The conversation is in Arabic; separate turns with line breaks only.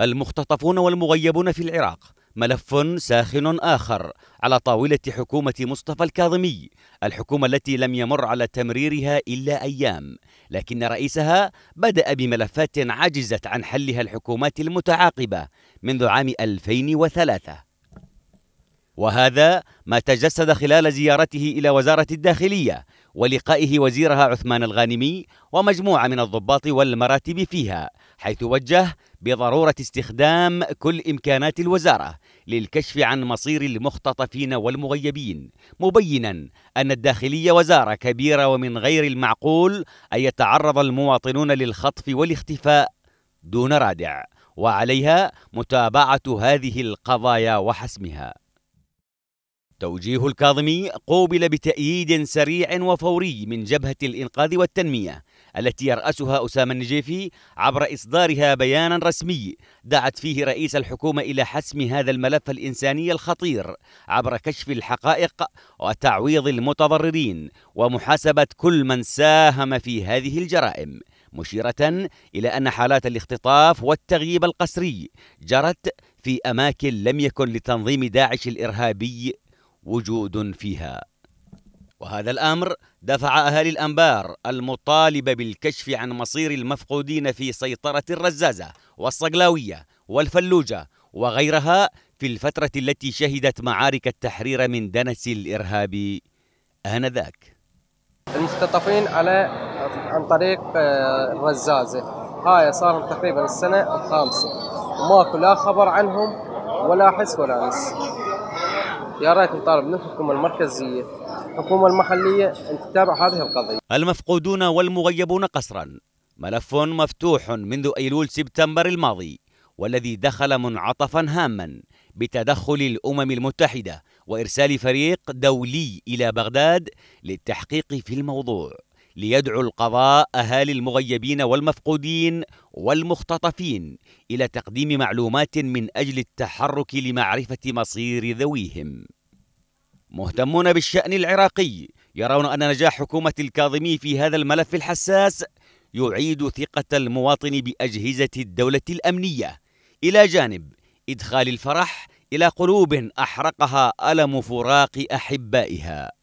المختطفون والمغيبون في العراق ملف ساخن آخر على طاولة حكومة مصطفى الكاظمي الحكومة التي لم يمر على تمريرها إلا أيام لكن رئيسها بدأ بملفات عجزت عن حلها الحكومات المتعاقبة منذ عام 2003 وهذا ما تجسد خلال زيارته إلى وزارة الداخلية ولقائه وزيرها عثمان الغانمي ومجموعة من الضباط والمراتب فيها حيث وجه بضرورة استخدام كل إمكانات الوزارة للكشف عن مصير المختطفين والمغيبين مبينا أن الداخلية وزارة كبيرة ومن غير المعقول أن يتعرض المواطنون للخطف والاختفاء دون رادع وعليها متابعة هذه القضايا وحسمها توجيه الكاظمي قوبل بتأييد سريع وفوري من جبهة الإنقاذ والتنمية التي يرأسها أسامة النجيفي عبر إصدارها بيانا رسمي دعت فيه رئيس الحكومة إلى حسم هذا الملف الإنساني الخطير عبر كشف الحقائق وتعويض المتضررين ومحاسبة كل من ساهم في هذه الجرائم مشيرة إلى أن حالات الاختطاف والتغييب القسري جرت في أماكن لم يكن لتنظيم داعش الإرهابي وجود فيها وهذا الامر دفع اهالي الانبار المطالبه بالكشف عن مصير المفقودين في سيطره الرزازه والصقلاويه والفلوجه وغيرها في الفتره التي شهدت معارك التحرير من دنس الارهاب انذاك
المختطفين على عن طريق آه، الرزازه هاي صار تقريبا السنه الخامسه وماكو لا خبر عنهم ولا حس ولا نس يا ريت نطالب من الحكومة المركزية الحكومة المحلية أن تتابع هذه القضية
المفقودون والمغيبون قسرا ملف مفتوح منذ أيلول سبتمبر الماضي والذي دخل منعطفا هاما بتدخل الامم المتحده وارسال فريق دولي الى بغداد للتحقيق في الموضوع ليدعو القضاء أهالي المغيبين والمفقودين والمختطفين إلى تقديم معلومات من أجل التحرك لمعرفة مصير ذويهم مهتمون بالشأن العراقي يرون أن نجاح حكومة الكاظمي في هذا الملف الحساس يعيد ثقة المواطن بأجهزة الدولة الأمنية إلى جانب إدخال الفرح إلى قلوب أحرقها ألم فراق أحبائها